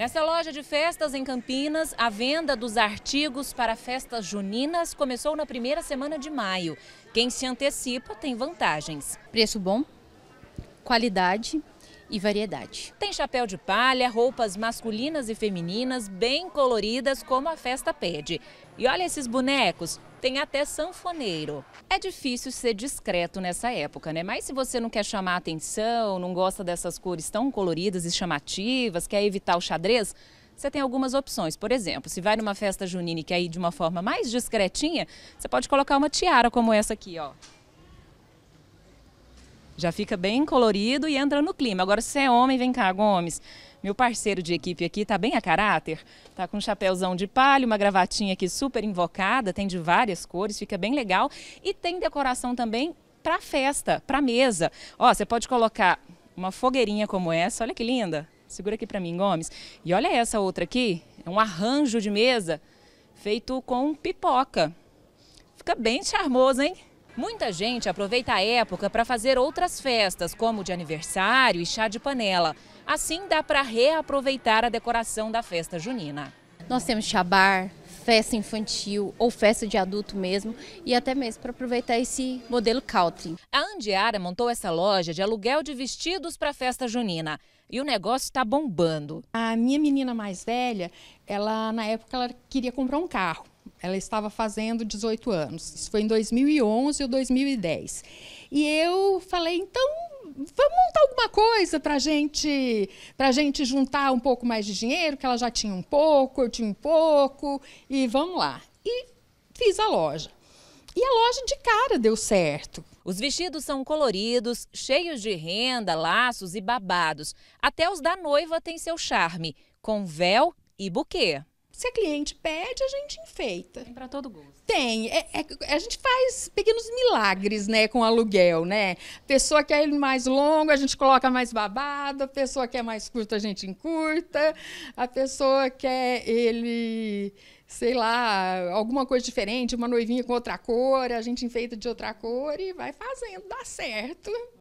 Nessa loja de festas em Campinas, a venda dos artigos para festas juninas começou na primeira semana de maio. Quem se antecipa tem vantagens. Preço bom, qualidade e variedade. Tem chapéu de palha, roupas masculinas e femininas bem coloridas, como a festa pede. E olha esses bonecos, tem até sanfoneiro. É difícil ser discreto nessa época, né? Mas se você não quer chamar atenção, não gosta dessas cores tão coloridas e chamativas, quer evitar o xadrez, você tem algumas opções. Por exemplo, se vai numa festa junina e quer ir de uma forma mais discretinha, você pode colocar uma tiara como essa aqui, ó. Já fica bem colorido e entra no clima. Agora, se é homem, vem cá, Gomes. Meu parceiro de equipe aqui tá bem a caráter. Tá com um chapéuzão de palha, uma gravatinha aqui super invocada, tem de várias cores, fica bem legal. E tem decoração também para festa, para mesa. Ó, você pode colocar uma fogueirinha como essa, olha que linda. Segura aqui para mim, Gomes. E olha essa outra aqui, é um arranjo de mesa feito com pipoca. Fica bem charmoso, hein? Muita gente aproveita a época para fazer outras festas, como de aniversário e chá de panela. Assim dá para reaproveitar a decoração da festa junina. Nós temos chabar, festa infantil ou festa de adulto mesmo e até mesmo para aproveitar esse modelo country. A Andiara montou essa loja de aluguel de vestidos para festa junina e o negócio está bombando. A minha menina mais velha, ela na época ela queria comprar um carro. Ela estava fazendo 18 anos. Isso foi em 2011 ou 2010. E eu falei, então vamos montar alguma coisa para gente, para gente juntar um pouco mais de dinheiro, que ela já tinha um pouco, eu tinha um pouco, e vamos lá. E fiz a loja. E a loja de cara deu certo. Os vestidos são coloridos, cheios de renda, laços e babados. Até os da noiva têm seu charme, com véu e buquê. Se a cliente pede, a gente enfeita. Tem para todo gosto. Tem. É, é, a gente faz pequenos milagres, né, com aluguel, né? Pessoa quer ele mais longo, a gente coloca mais babado. A pessoa quer mais curto, a gente encurta. A pessoa quer ele sei lá, alguma coisa diferente, uma noivinha com outra cor, a gente enfeita de outra cor e vai fazendo, dá certo.